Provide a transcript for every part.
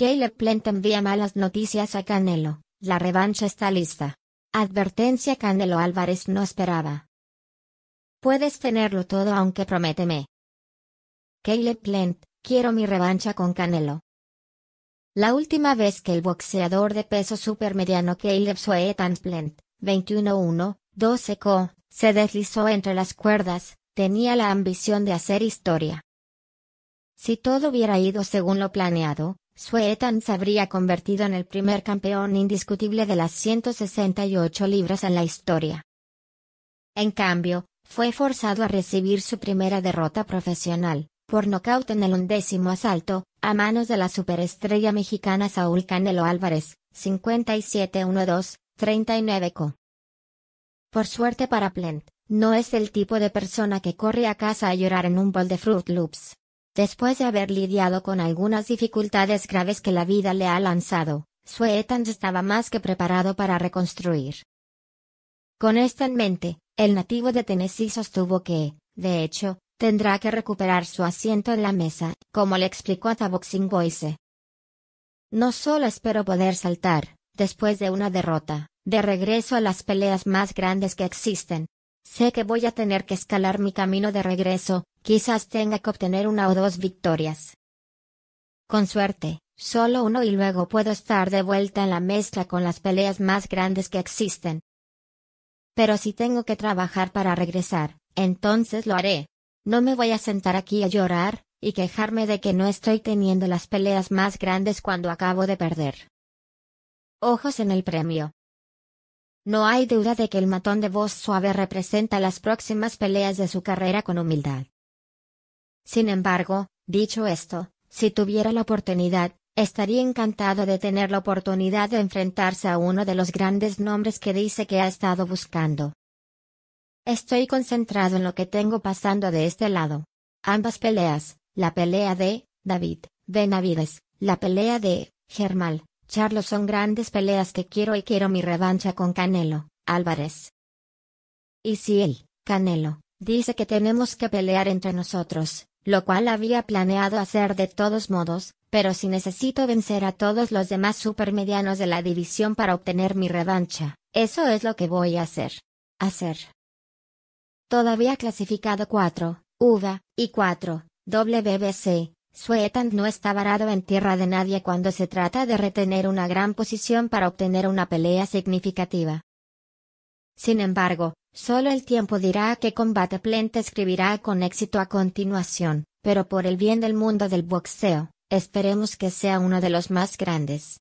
Caleb Plant envía malas noticias a Canelo, la revancha está lista. Advertencia Canelo Álvarez no esperaba. Puedes tenerlo todo aunque prométeme. Caleb Plant, quiero mi revancha con Canelo. La última vez que el boxeador de peso supermediano Caleb Soetan Plant, 21-1, 12 co, se deslizó entre las cuerdas, tenía la ambición de hacer historia. Si todo hubiera ido según lo planeado, Suetan se habría convertido en el primer campeón indiscutible de las 168 libras en la historia. En cambio, fue forzado a recibir su primera derrota profesional, por nocaut en el undécimo asalto, a manos de la superestrella mexicana Saúl Canelo Álvarez, 57 2 39 co. Por suerte para Plant, no es el tipo de persona que corre a casa a llorar en un bol de Fruit Loops. Después de haber lidiado con algunas dificultades graves que la vida le ha lanzado, Suetans estaba más que preparado para reconstruir. Con esto en mente, el nativo de Tennessee sostuvo que, de hecho, tendrá que recuperar su asiento en la mesa, como le explicó a Taboxing Boise. No solo espero poder saltar, después de una derrota, de regreso a las peleas más grandes que existen. Sé que voy a tener que escalar mi camino de regreso, quizás tenga que obtener una o dos victorias. Con suerte, solo uno y luego puedo estar de vuelta en la mezcla con las peleas más grandes que existen. Pero si tengo que trabajar para regresar, entonces lo haré. No me voy a sentar aquí a llorar, y quejarme de que no estoy teniendo las peleas más grandes cuando acabo de perder. Ojos en el premio. No hay duda de que el matón de voz suave representa las próximas peleas de su carrera con humildad. Sin embargo, dicho esto, si tuviera la oportunidad, estaría encantado de tener la oportunidad de enfrentarse a uno de los grandes nombres que dice que ha estado buscando. Estoy concentrado en lo que tengo pasando de este lado. Ambas peleas, la pelea de David Benavides, la pelea de Germal Charlo son grandes peleas que quiero y quiero mi revancha con Canelo Álvarez. Y si él, Canelo, dice que tenemos que pelear entre nosotros, lo cual había planeado hacer de todos modos, pero si necesito vencer a todos los demás supermedianos de la división para obtener mi revancha, eso es lo que voy a hacer. Hacer. Todavía clasificado 4, UVA, y 4, WBC, Suetan no está varado en tierra de nadie cuando se trata de retener una gran posición para obtener una pelea significativa. Sin embargo, Solo el tiempo dirá qué combate plente, escribirá con éxito a continuación, pero por el bien del mundo del boxeo, esperemos que sea uno de los más grandes.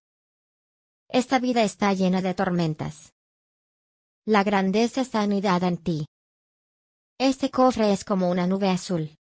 Esta vida está llena de tormentas. La grandeza está anidada en ti. Este cofre es como una nube azul.